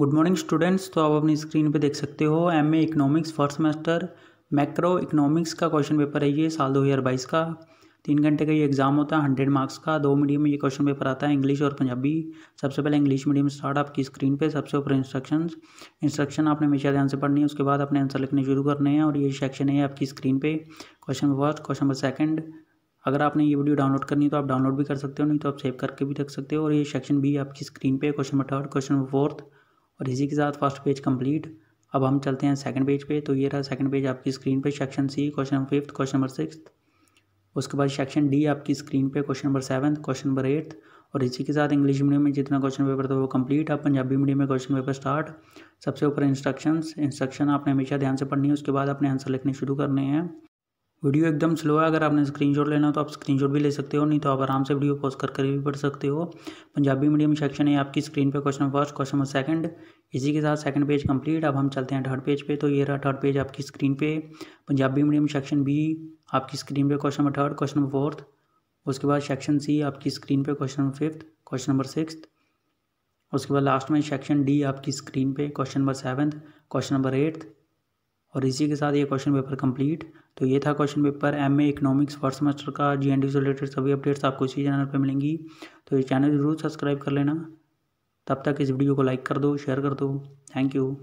good morning students तो आप अपनी स्क्रीन पे देख सकते हो M A economics first semester macro economics का क्वेश्चन पेपर है ये साल 2022 का तीन घंटे का ये एग्ज़ाम होता है हंड्रेड मार्क्स का दो मीडियम में ये क्वेश्चन पेपर आता है इंग्लिश और पंजाबी सबसे पहले इंग्लिश मीडियम स्टार्ट आपकी स्क्रीन पे सबसे ऊपर इंस्ट्रक्शन इंस्ट्रक्शन आपने हमेशा ध्यान से पढ़नी है उसके बाद अपने आंसर लिखने शुरू करने हैं और ये सेक्शन है आपकी स्क्रीन पे question number first question number second अगर आपने ये वीडियो डाउनलोड करनी है तो आप डाउनलोड भी कर सकते हो नहीं तो आप सेव करके भी रख सकते हो और ये सेक्शन भी आपकी स्क्रीन पे question number third question number fourth और इसी के साथ फर्स्ट पेज कंप्लीट अब हम चलते हैं सेकंड पेज पे तो ये रहा सेकंड पेज आपकी स्क्रीन पे section C question number fifth question number six उसके बाद सेक्शन डी आपकी स्क्रीन पे question number seven question number eighth और इसी के साथ इंग्लिश मीडियम में जितना क्वेश्चन पेपर था वो कंप्लीट आप पंजाबी मीडियम में क्वेश्चन पेपर स्टार्ट सबसे ऊपर इंस्ट्रक्शन इंस्ट्रक्शन आपने हमेशा ध्यान से पढ़नी है उसके बाद अपने आंसर लिखने शुरू करने हैं वीडियो एकदम स्लो है अगर आपने स्क्रीनशॉट लेना हो तो आप स्क्रीनशॉट भी ले सकते हो नहीं तो आप आराम से वीडियो पॉज कर कर भी पढ़ सकते हो पंजाबी मीडियम सेक्शन है आपकी स्क्रीन पे question first question number second इसी के साथ सेकंड पेज कंप्लीट अब हम चलते हैं थर्ड पेज पे तो ये रहा थर्ड पेज आपकी स्क्रीन पे पंजाबी मीडियम सेक्शन बी आपकी स्क्रीन पर question number third question number fourth उसके बाद सेक्शन सी आपकी स्क्रीन पर question number fifth question number six उसके बाद लास्ट में सेक्शन डी आपकी स्क्रीन पर question number seventh question number eighth और इसी के साथ ये क्वेश्चन पेपर कंप्लीट तो ये था question paper M A economics first semester का जी एन डी से रिलेटेड सभी अपडेट्स आपको इसी चैनल पर मिलेंगी तो ये चैनल जरूर सब्सक्राइब कर लेना तब तक इस वीडियो को लाइक कर दो शेयर कर दो थैंक यू